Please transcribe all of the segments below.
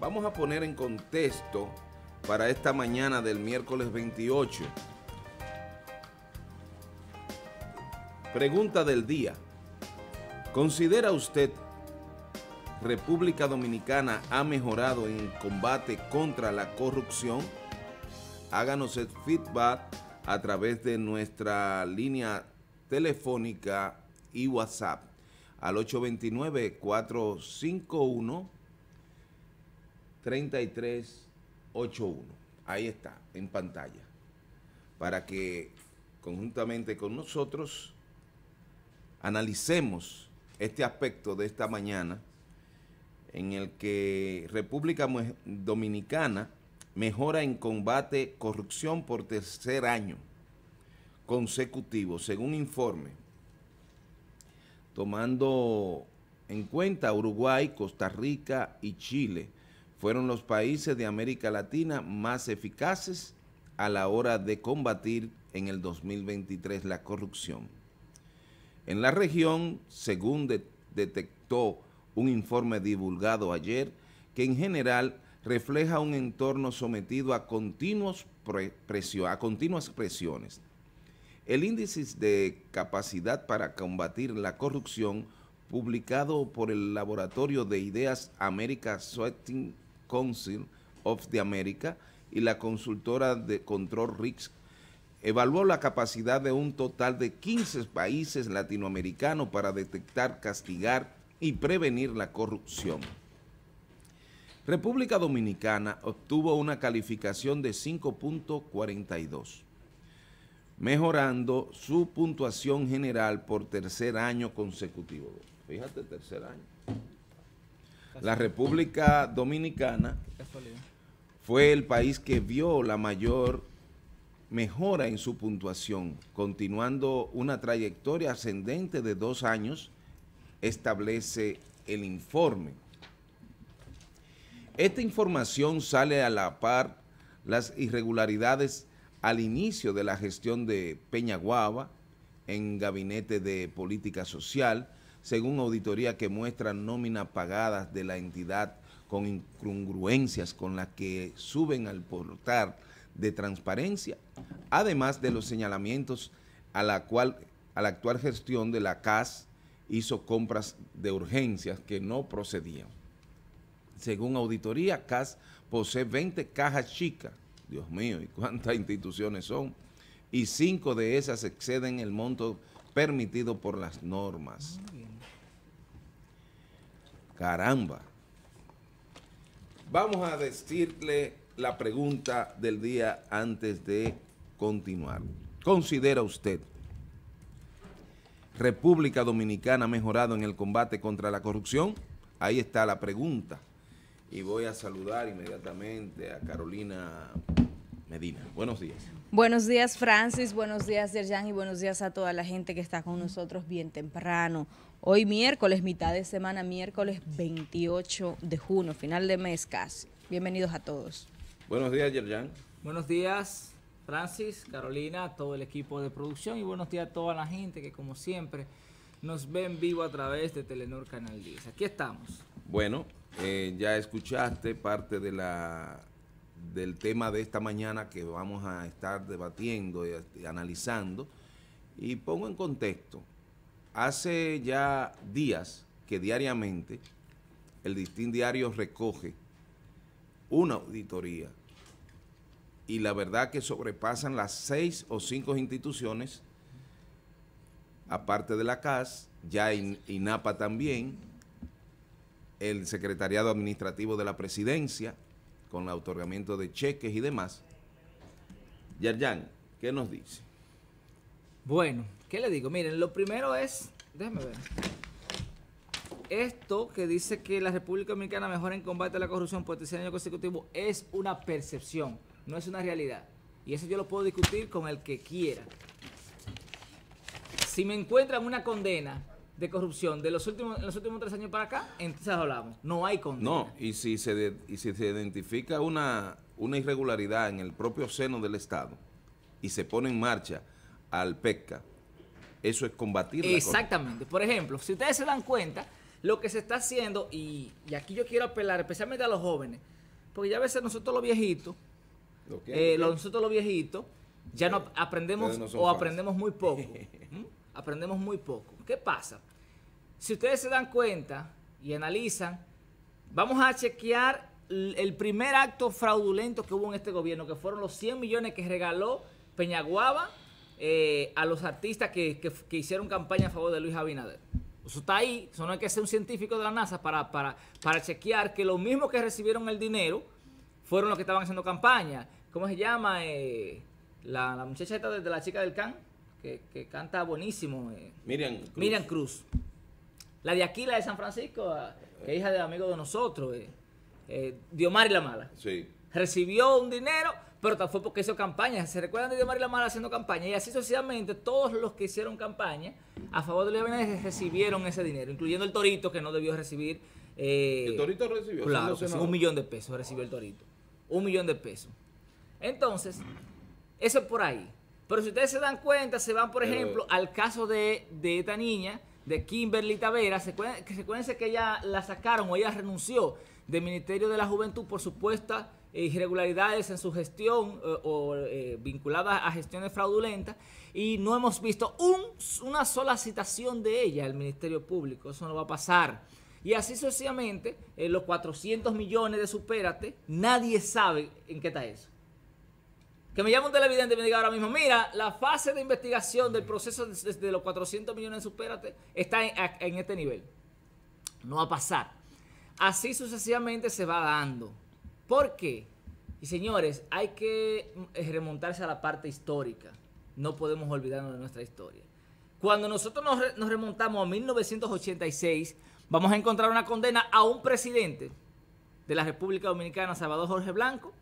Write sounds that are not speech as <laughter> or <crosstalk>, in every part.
Vamos a poner en contexto para esta mañana del miércoles 28. Pregunta del día. ¿Considera usted República Dominicana ha mejorado en combate contra la corrupción? Háganos el feedback a través de nuestra línea telefónica y WhatsApp al 829 451 3381. Ahí está, en pantalla. Para que conjuntamente con nosotros analicemos este aspecto de esta mañana en el que República Dominicana mejora en combate corrupción por tercer año consecutivo, según informe, tomando en cuenta Uruguay, Costa Rica y Chile fueron los países de América Latina más eficaces a la hora de combatir en el 2023 la corrupción. En la región, según detectó un informe divulgado ayer, que en general refleja un entorno sometido a, continuos a continuas presiones. El índice de capacidad para combatir la corrupción publicado por el Laboratorio de Ideas América Sweating Council of the America y la consultora de control RICS evaluó la capacidad de un total de 15 países latinoamericanos para detectar, castigar y prevenir la corrupción. República Dominicana obtuvo una calificación de 5.42, mejorando su puntuación general por tercer año consecutivo. Fíjate, tercer año la República Dominicana fue el país que vio la mayor mejora en su puntuación, continuando una trayectoria ascendente de dos años, establece el informe. Esta información sale a la par las irregularidades al inicio de la gestión de Peñaguaba en Gabinete de Política Social, según auditoría que muestra nóminas pagadas de la entidad con incongruencias con las que suben al portal de transparencia, además de los señalamientos a la cual a la actual gestión de la CAS hizo compras de urgencias que no procedían. Según auditoría, CAS posee 20 cajas chicas, Dios mío, ¿y cuántas <laughs> instituciones son? Y cinco de esas exceden el monto permitido por las normas. Caramba. Vamos a decirle la pregunta del día antes de continuar. ¿Considera usted República Dominicana mejorado en el combate contra la corrupción? Ahí está la pregunta. Y voy a saludar inmediatamente a Carolina Medina. Buenos días. Buenos días, Francis. Buenos días, Yerjan. Y buenos días a toda la gente que está con nosotros bien temprano. Hoy miércoles, mitad de semana, miércoles 28 de junio, final de mes casi. Bienvenidos a todos. Buenos días, Yerjan. Buenos días, Francis, Carolina, todo el equipo de producción y buenos días a toda la gente que como siempre nos ven vivo a través de Telenor Canal 10. Aquí estamos. Bueno, eh, ya escuchaste parte de la del tema de esta mañana que vamos a estar debatiendo y analizando. Y pongo en contexto, hace ya días que diariamente el distin Diario recoge una auditoría y la verdad que sobrepasan las seis o cinco instituciones, aparte de la CAS, ya INAPA también, el Secretariado Administrativo de la Presidencia, con el otorgamiento de cheques y demás. Yerjan, ¿qué nos dice? Bueno, ¿qué le digo? Miren, lo primero es, déjenme ver. Esto que dice que la República Dominicana mejora en combate a la corrupción por tercer año consecutivo es una percepción, no es una realidad. Y eso yo lo puedo discutir con el que quiera. Si me encuentran una condena de corrupción de los últimos, los últimos tres años para acá, entonces hablamos. No hay condena. No, y si se, y si se identifica una, una irregularidad en el propio seno del Estado y se pone en marcha al PECA. Eso es combatir. Exactamente. Por ejemplo, si ustedes se dan cuenta, lo que se está haciendo, y, aquí yo quiero apelar especialmente a los jóvenes, porque ya a veces nosotros los viejitos, eh, nosotros los viejitos, ya no aprendemos o aprendemos muy poco. <laughs> Aprendemos muy poco. ¿Qué pasa? Si ustedes se dan cuenta y analizan, vamos a chequear el primer acto fraudulento que hubo en este gobierno, que fueron los 100 millones que regaló Peñaguaba eh, a los artistas que, hicieron campaña a favor de Luis Abinader. Eso está ahí, eso no hay que ser un científico de la NASA para, para, chequear que los mismos que recibieron el dinero fueron los que estaban haciendo campaña. ¿Cómo se llama? Eh, la, muchacha esta de, la chica del can, que, canta buenísimo. Eh. Miriam Cruz. La de aquí, la de San Francisco, ah, que es hija de amigo de nosotros. Diomar y la Mala. Sí. Recibió un dinero pero fue porque hizo campaña. ¿Se recuerdan de María Lamar haciendo campaña? Y así socialmente todos los que hicieron campaña a favor de Luis recibieron ese dinero, incluyendo el Torito que no debió recibir. Eh, el Torito recibió. Claro, un millón de pesos recibió el Torito. Un millón de pesos. Entonces, eso es por ahí. Pero si ustedes se dan cuenta, se van, por ejemplo, al caso de, de esta niña, de Kimberly Tavera. Recuérdense que ella la sacaron o ella renunció del Ministerio de la Juventud por supuesta irregularidades en su gestión eh, o eh, vinculadas a gestiones fraudulentas y no hemos visto una sola citación de ella al Ministerio Público. Eso no va a pasar. Y así sucesivamente, eh, los 400 millones de Supérate, nadie sabe en qué está eso. Que me llame un televidente y me diga ahora mismo, mira, la fase de investigación del proceso de, los 400 millones de Supérate está en este nivel. No va a pasar. Así sucesivamente se va dando. ¿Por qué? Y señores, hay que eh, remontarse a la parte histórica. No podemos olvidarnos de nuestra historia. Cuando nosotros nos, remontamos a 1986, vamos a encontrar una condena a un presidente de la República Dominicana, Salvador Jorge Blanco,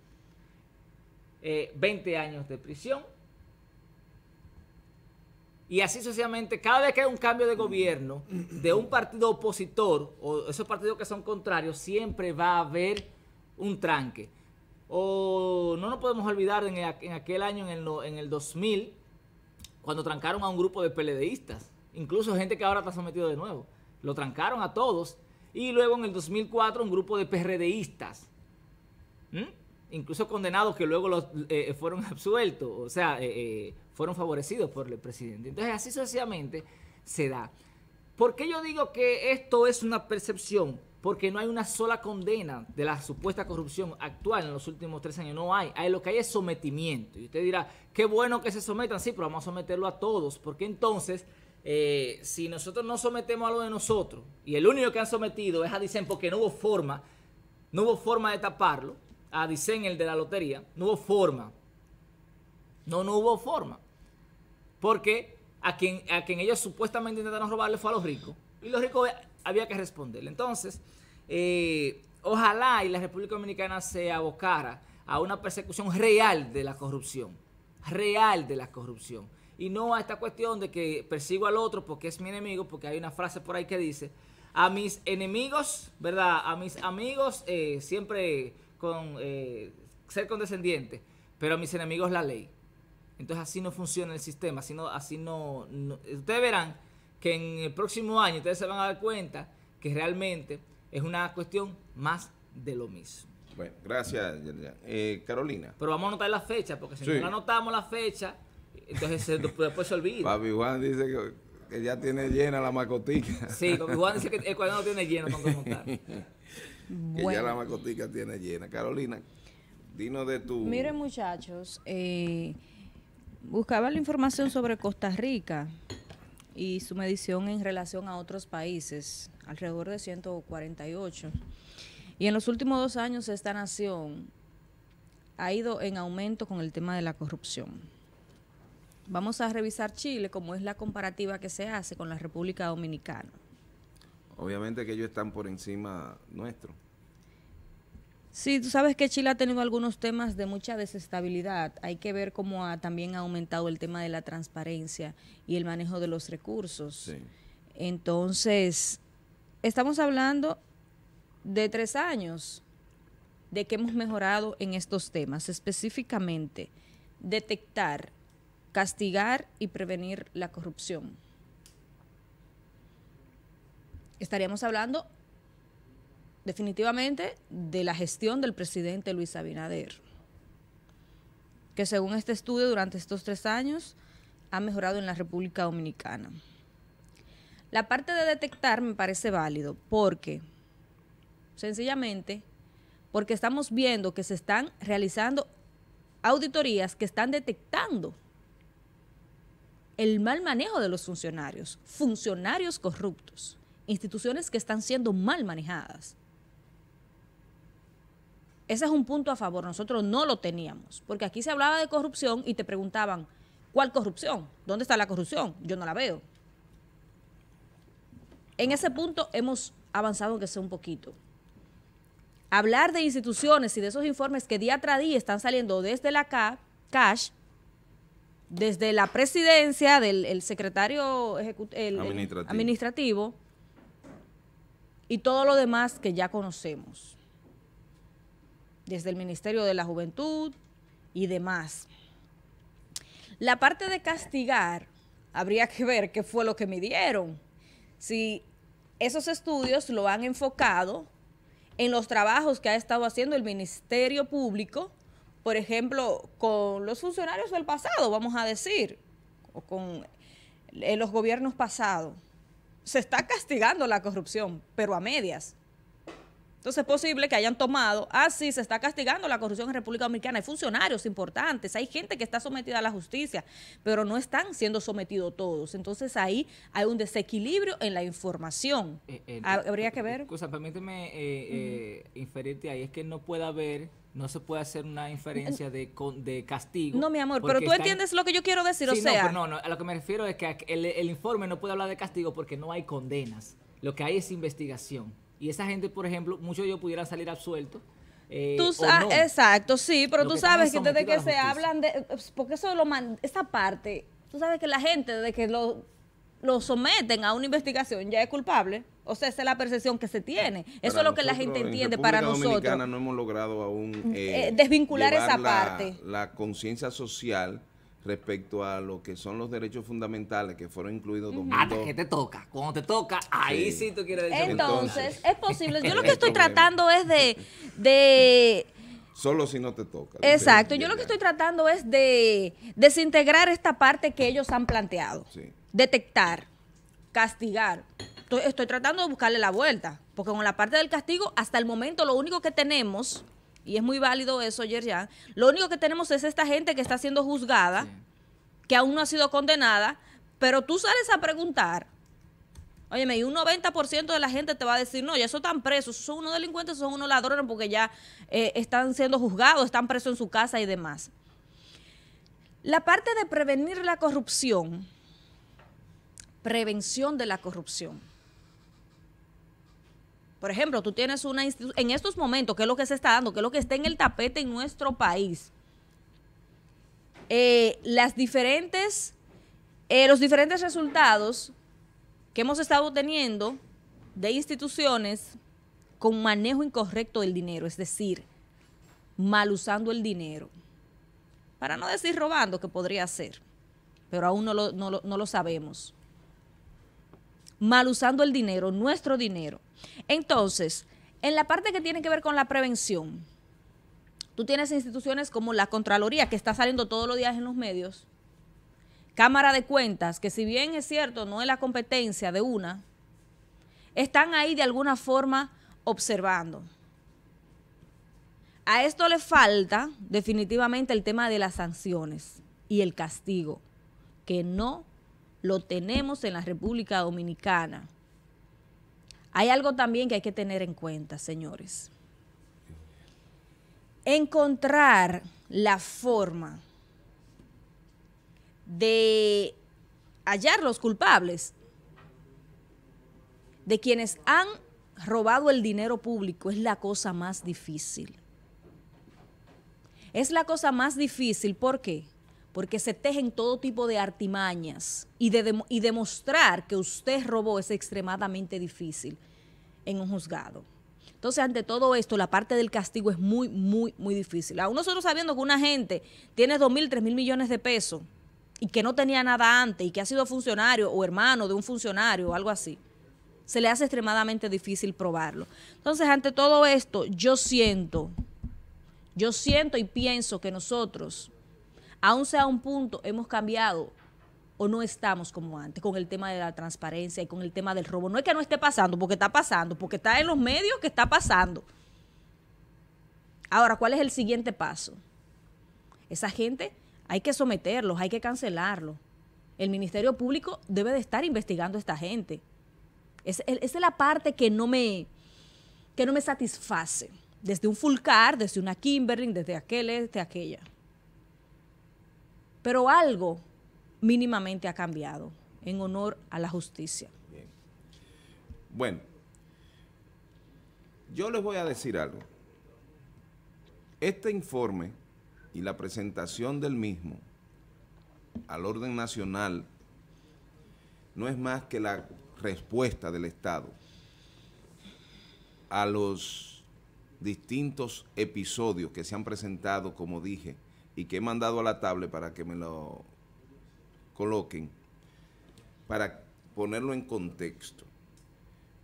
20 eh, años de prisión. Y así sucesivamente, cada vez que hay un cambio de gobierno de un partido opositor o esos partidos que son contrarios, siempre va a haber un tranque. O no nos podemos olvidar en, aquel año, en el, 2000, cuando trancaron a un grupo de peledeístas, incluso gente que ahora está sometido de nuevo. Lo trancaron a todos. Y luego en el 2004 un grupo de PRDistas, incluso condenados que luego eh, eh, fueron <laughs> absueltos, o sea, eh, fueron favorecidos por el presidente. Entonces así sucesivamente se da. ¿Por qué yo digo que esto es una percepción? porque no hay una sola condena de la supuesta corrupción actual en los últimos tres años. No hay. hay lo que hay es sometimiento. Y usted dirá, qué bueno que se sometan. Sí, pero vamos a someterlo a todos, porque entonces... Eh, si nosotros no sometemos a lo de nosotros, y el único que han sometido es a Dicen porque no hubo forma, no hubo forma de taparlo, a Dicen el de la lotería, no hubo forma. No, no hubo forma. Porque a quien, a quien ellos supuestamente intentaron robarle fue a los ricos. Y los ricos había que responderle. Entonces, eh, ojalá y la República Dominicana se abocara a una persecución real de la corrupción, real de la corrupción. Y no a esta cuestión de que persigo al otro porque es mi enemigo, porque hay una frase por ahí que dice, a mis enemigos, ¿verdad? A mis amigos eh, siempre con eh, ser condescendiente, pero a mis enemigos la ley. Entonces así no funciona el sistema, así así no, no ustedes verán que en el próximo año ustedes se van a dar cuenta que realmente es una cuestión más de lo mismo. Bueno, gracias, eh, Carolina. Pero vamos a anotar la fecha, porque si no anotamos la fecha, entonces <laughs> después se olvida. Papi Juan dice que, ya tiene llena la macotica. <laughs> Sí, Papi Juan dice que el cuaderno no tiene lleno cuando <laughs> que ya la macotica tiene llena. Carolina, dinos de tu... Miren, muchachos, eh, buscaba la información sobre Costa Rica y su medición en relación a otros países, alrededor de 148. Y en los últimos dos años esta nación ha ido en aumento con el tema de la corrupción. Vamos a revisar Chile como es la comparativa que se hace con la República Dominicana. Obviamente que ellos están por encima nuestro. Sí, tú sabes que Chile ha tenido algunos temas de mucha desestabilidad. Hay que ver cómo también ha aumentado el tema de la transparencia y el manejo de los recursos. Entonces, estamos hablando de tres años de que hemos mejorado en estos temas, específicamente detectar, castigar y prevenir la corrupción. Estaríamos hablando definitivamente de la gestión del presidente Luis Abinader, que según este estudio durante estos tres años ha mejorado en la República Dominicana. La parte de detectar me parece válido porque, sencillamente, porque estamos viendo que se están realizando auditorías que están detectando el mal manejo de los funcionarios, funcionarios corruptos, instituciones que están siendo mal manejadas. Ese es un punto a favor, nosotros no lo teníamos, porque aquí se hablaba de corrupción y te preguntaban, ¿cuál corrupción? ¿Dónde está la corrupción? Yo no la veo. En ese punto hemos avanzado aunque sea un poquito. Hablar de instituciones y de esos informes que día tras día están saliendo desde la CASH, desde la presidencia del secretario administrativo y todo lo demás que ya conocemos desde el Ministerio de la Juventud y demás. La parte de castigar, habría que ver qué fue lo que midieron. Si esos estudios lo han enfocado en los trabajos que ha estado haciendo el Ministerio Público, por ejemplo, con los funcionarios del pasado, vamos a decir, o con eh, los gobiernos pasados. Se está castigando la corrupción, pero a medias. Entonces es posible que hayan tomado, ah, sí, se está castigando la corrupción en República Dominicana. Hay funcionarios importantes, hay gente que está sometida a la justicia, pero no están siendo sometidos todos. Entonces ahí hay un desequilibrio en la información. Eh, eh, ah, habría que ver. Cosa, permíteme eh, inferirte ahí, es que no puede haber no se puede hacer una inferencia de, de castigo. No, mi amor, pero tú entiendes lo que yo quiero decir, o sea... No, no, no, a lo que me refiero es que el informe no puede hablar de castigo porque no hay condenas. Lo que hay es investigación. Y esa gente, por ejemplo, muchos de ellos pudieran salir absueltos. Eh, tú, o Exacto, sí, pero tú sabes que desde que se hablan de... Pues, porque eso lo esa parte, tú sabes que la gente desde que lo, lo someten a una investigación ya es culpable. O sea, esa es la percepción que se tiene. Eso es lo que la gente entiende para nosotros. no hemos logrado aún mm, eh, eh, desvincular esa parte. la conciencia social respecto a lo que son los derechos fundamentales que fueron incluidos Ah, -huh. que te toca. Cuando te toca, ahí sí, tú quieres decir. Entonces, es posible. Yo <laughs> lo que estoy tratando es de, <laughs> de Solo si no te toca. Exacto. Yo lo que estoy tratando es de desintegrar esta parte que ellos han planteado. Detectar, castigar. estoy, tratando de buscarle la vuelta, porque con la parte del castigo, hasta el momento lo único que tenemos y es muy válido eso, Yerjan. Lo único que tenemos es esta gente que está siendo juzgada, que aún no ha sido condenada, pero tú sales a preguntar. Óyeme, y un 90% de la gente te va a decir, no, ya eso están presos, son unos delincuentes, son unos ladrones porque ya eh, están siendo juzgados, están presos en su casa y demás. La parte de prevenir la corrupción, prevención de la corrupción por ejemplo, tú tienes una institución, en estos momentos, ¿qué es lo que se está dando? ¿Qué es lo que está en el tapete en nuestro país? Eh, las diferentes, eh, los diferentes resultados que hemos estado teniendo de instituciones con manejo incorrecto del dinero, es decir, mal usando el dinero. Para no decir robando, que podría ser, pero aún no lo sabemos mal usando el dinero, nuestro dinero. Entonces, en la parte que tiene que ver con la prevención, tú tienes instituciones como la Contraloría, que está saliendo todos los días en los medios, Cámara de Cuentas, que si bien es cierto, no es la competencia de una, están ahí de alguna forma observando. A esto le falta definitivamente el tema de las sanciones y el castigo, que no lo tenemos en la República Dominicana. Hay algo también que hay que tener en cuenta, señores. Encontrar la forma de hallar los culpables de quienes han robado el dinero público es la cosa más difícil. Es la cosa más difícil, ¿por qué? porque se tejen todo tipo de artimañas y, demostrar que usted robó es extremadamente difícil en un juzgado. Entonces, ante todo esto, la parte del castigo es muy, muy, muy difícil. Aún nosotros sabiendo que una gente tiene 2 mil, 3 mil millones de pesos y que no tenía nada antes y que ha sido funcionario o hermano de un funcionario o algo así, se le hace extremadamente difícil probarlo. Entonces, ante todo esto, yo siento, yo siento y pienso que nosotros aún sea un punto, hemos cambiado o no estamos como antes con el tema de la transparencia y con el tema del robo. No es que no esté pasando, porque está pasando, porque está en los medios que está pasando. Ahora, ¿cuál es el siguiente paso? Esa gente hay que someterlos, hay que cancelarlos. El Ministerio Público debe de estar investigando a esta gente. esa es la parte que no me, que no me satisface. Desde un Fulcar, desde una Kimberly, desde aquel, desde aquella. Pero algo mínimamente ha cambiado en honor a la justicia. Bueno, yo les voy a decir algo. Este informe y la presentación del mismo al orden nacional no es más que la respuesta del Estado a los distintos episodios que se han presentado, como dije, y que he mandado a la tablet para que me lo coloquen, para ponerlo en contexto.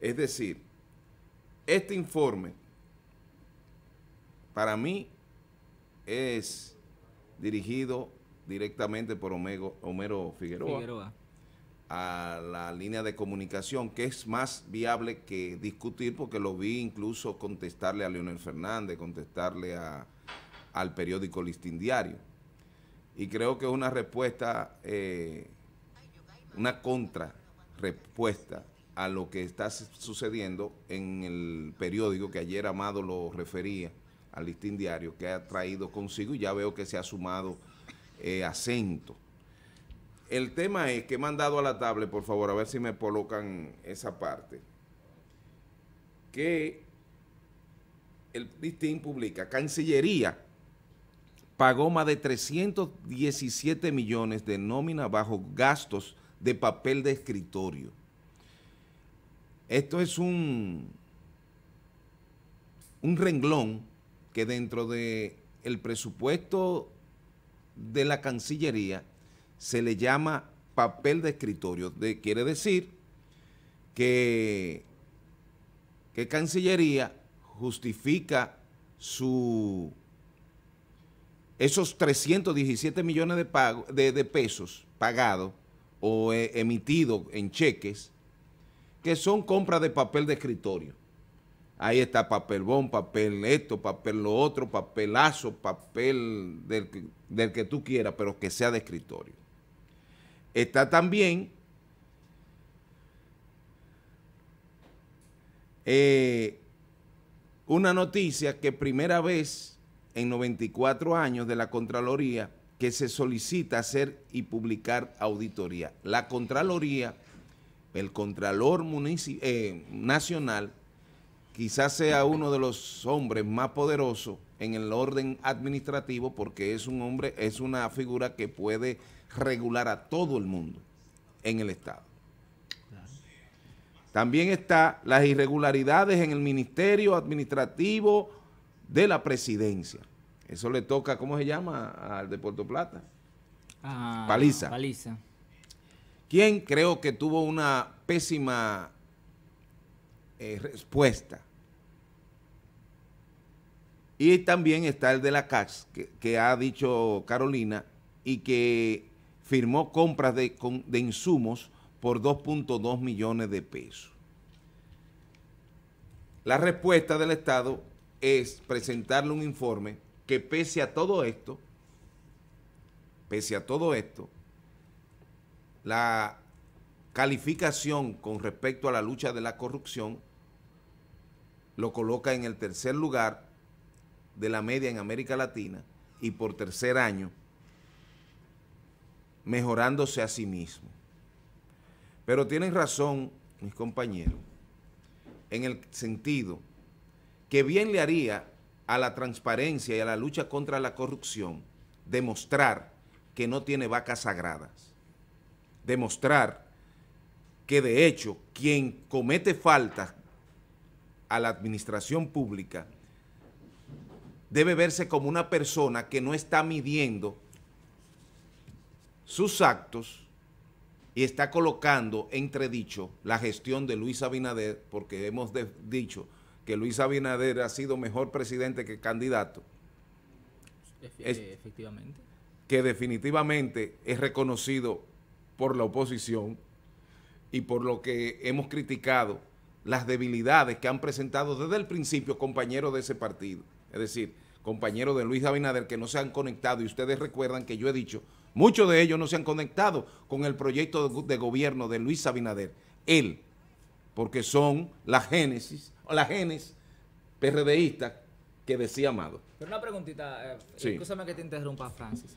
Es decir, este informe para mí es dirigido directamente por Homero Figueroa, Figueroa, a la línea de comunicación, que es más viable que discutir, porque lo vi incluso contestarle a Leonel Fernández, contestarle a, al periódico Listín Diario. Y creo que es una respuesta, eh, una contrarrespuesta a lo que está sucediendo en el periódico que ayer Amado lo refería, al Listín Diario, que ha traído consigo y ya veo que se ha sumado eh, acento. El tema es que he mandado a la tablet, por favor, a ver si me colocan esa parte, que el Listín publica Cancillería pagó más de 317 millones de nómina bajo gastos de papel de escritorio. Esto es un, un renglón que dentro del el presupuesto de la Cancillería se le llama papel de escritorio. quiere decir que, que Cancillería justifica su esos 317 millones de, pesos pagados o eh, emitidos en cheques, que son compras de papel de escritorio. Ahí está papel bon, papel esto, papel lo otro, papelazo, papel del, que tú quieras, pero que sea de escritorio. Está también eh, una noticia que primera vez en 94 años de la Contraloría que se solicita hacer y publicar auditoría. La Contraloría, el Contralor eh, Nacional, quizás sea uno de los hombres más poderosos en el orden administrativo porque es un hombre, es una figura que puede regular a todo el mundo en el Estado. También están las irregularidades en el Ministerio Administrativo, de la presidencia. Eso le toca, ¿cómo se llama? Al de Puerto Plata. Ah, paliza. Paliza. Quien creo que tuvo una pésima eh, respuesta. Y también está el de la CACS que, que ha dicho Carolina, y que firmó compras de, de insumos por 2.2 millones de pesos. La respuesta del Estado es presentarle un informe que pese a todo esto, pese a todo esto, la calificación con respecto a la lucha de la corrupción lo coloca en el tercer lugar de la media en América Latina y por tercer año mejorándose a sí mismo. Pero tienen razón mis compañeros en el sentido que bien le haría a la transparencia y a la lucha contra la corrupción demostrar que no tiene vacas sagradas, demostrar que de hecho quien comete faltas a la administración pública debe verse como una persona que no está midiendo sus actos y está colocando entre dicho la gestión de Luis Abinader, porque hemos dicho que Luis Abinader ha sido mejor presidente que candidato. efectivamente. Que definitivamente es reconocido por la oposición y por lo que hemos criticado las debilidades que han presentado desde el principio compañeros de ese partido. Es decir, compañeros de Luis Abinader que no se han conectado y ustedes recuerdan que yo he dicho, muchos de ellos no se han conectado con el proyecto de gobierno de Luis Abinader. Él, porque son la génesis la genes PRDista que decía Amado. Pero una preguntita, disculpame eh, que te interrumpa, Francis.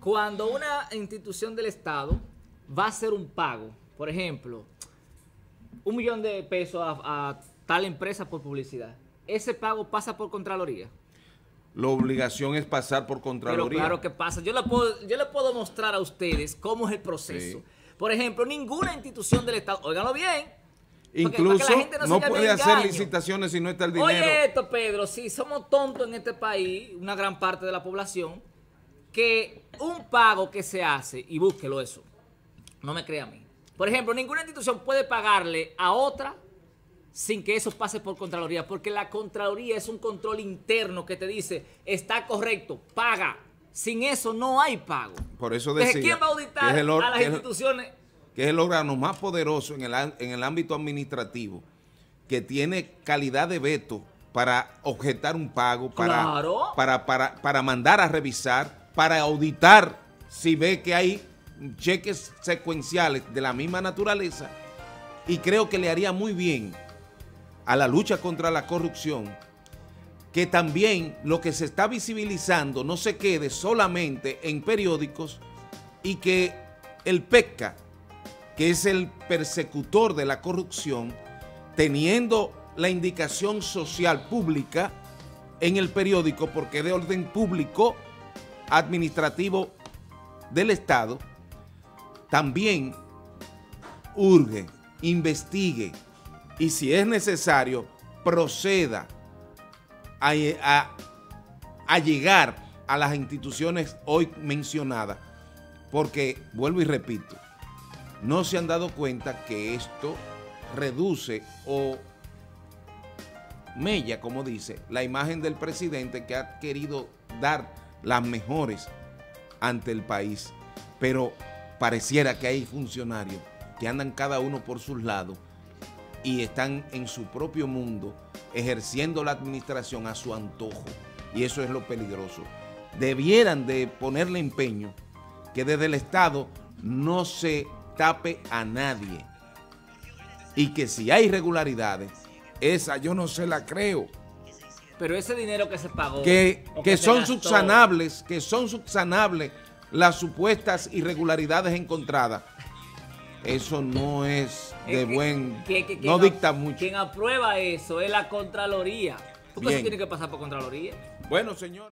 Cuando una institución del Estado va a hacer un pago, por ejemplo, un millón de pesos a, tal empresa por publicidad, ese pago pasa por Contraloría. La obligación es pasar por Contraloría. Pero claro que pasa. Yo le puedo, yo le puedo mostrar a ustedes cómo es el proceso. Por ejemplo, ninguna institución del Estado, óiganlo bien, Incluso no, puede hacer licitaciones si no está el dinero. Oye esto, Pedro, si somos tontos en este país, una gran parte de la población, que un pago que se hace, y búsquelo eso, no me crea a mí. Por ejemplo, ninguna institución puede pagarle a otra sin que eso pase por Contraloría, porque la Contraloría es un control interno que te dice, está correcto, paga. Sin eso no hay pago. Por eso decía, ¿quién va a auditar a las instituciones? que es el órgano más poderoso en el, ámbito administrativo, que tiene calidad de veto para objetar un pago, para, para, para, mandar a revisar, para auditar si ve que hay cheques secuenciales de la misma naturaleza. Y creo que le haría muy bien a la lucha contra la corrupción que también lo que se está visibilizando no se quede solamente en periódicos y que el PECA que es el persecutor de la corrupción, teniendo la indicación social pública en el periódico, porque de orden público administrativo del Estado, también urge, investigue y si es necesario, proceda a, a llegar a las instituciones hoy mencionadas, porque, vuelvo y repito, no se han dado cuenta que esto reduce o mella, como dice, la imagen del presidente que ha querido dar las mejores ante el país. Pero pareciera que hay funcionarios que andan cada uno por sus lados y están en su propio mundo ejerciendo la administración a su antojo. Y eso es lo peligroso. Debieran de ponerle empeño que desde el Estado no se tape a nadie. Y que si hay irregularidades, esa yo no se la creo. Pero ese dinero que se pagó. Que, que, son subsanables, que son subsanables las supuestas irregularidades encontradas. Eso no es de buen. no dicta mucho. Quien aprueba eso es la Contraloría. tú qué se tiene que pasar por Contraloría. Bueno, señor.